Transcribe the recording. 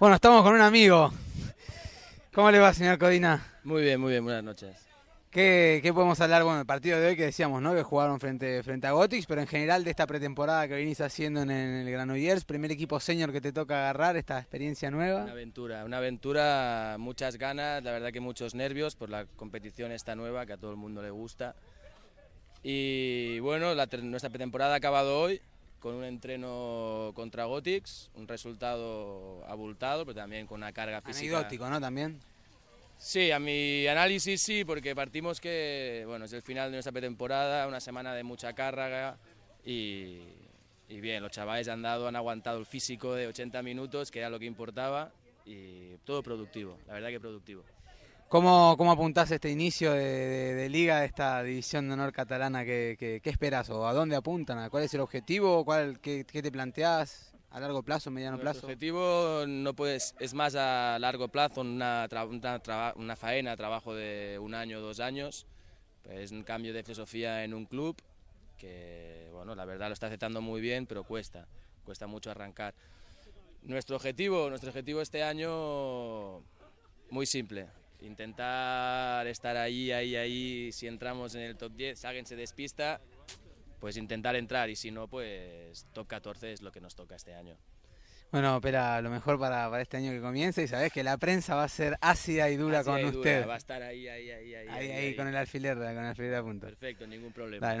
Bueno, estamos con un amigo. ¿Cómo le va, señor Codina? Muy bien, muy bien, buenas noches. ¿Qué, podemos hablar? Bueno, el partido de hoy que decíamos, ¿no? Que jugaron frente, frente a Gotix, pero en general de esta pretemporada que venís haciendo en el, el Granollers, primer equipo senior que te toca agarrar, esta experiencia nueva. Una aventura, una aventura, muchas ganas, la verdad que muchos nervios por la competición esta nueva que a todo el mundo le gusta. Y bueno, nuestra pretemporada ha acabado hoy, con un entreno contra Gótics un resultado abultado, pero también con una carga física. Anecdótico, ¿no? También. Sí, a mi análisis sí, porque partimos que, bueno, es el final de nuestra pretemporada, una semana de mucha carga y, y bien, los chavales han dado, han aguantado el físico de 80 minutos, que era lo que importaba, y todo productivo, la verdad que productivo. ¿Cómo, ¿Cómo apuntás este inicio de, liga de esta división de honor catalana? ¿Qué, esperas o a dónde apuntan? ¿Cuál es el objetivo? ¿Cuál, qué, qué te planteas ¿A largo plazo, mediano plazo? El objetivo no puedes, es más a largo plazo, una, una, faena, trabajo de un año, dos años. Es pues, un cambio de filosofía en un club que, bueno, la verdad lo está aceptando muy bien, pero cuesta, cuesta mucho arrancar. Nuestro objetivo, nuestro objetivo este año, muy simple, intentar estar ahí, ahí, ahí, si entramos en el top 10, si despista, pues intentar entrar y si no, pues top 14 es lo que nos toca este año. Bueno, pero lo mejor para, este año que comienza y sabes que la prensa va a ser ácida y dura con usted. va a estar ahí, ahí, ahí, ahí. Ahí, con el alfiler, con el alfiler a punto. Perfecto, ningún problema.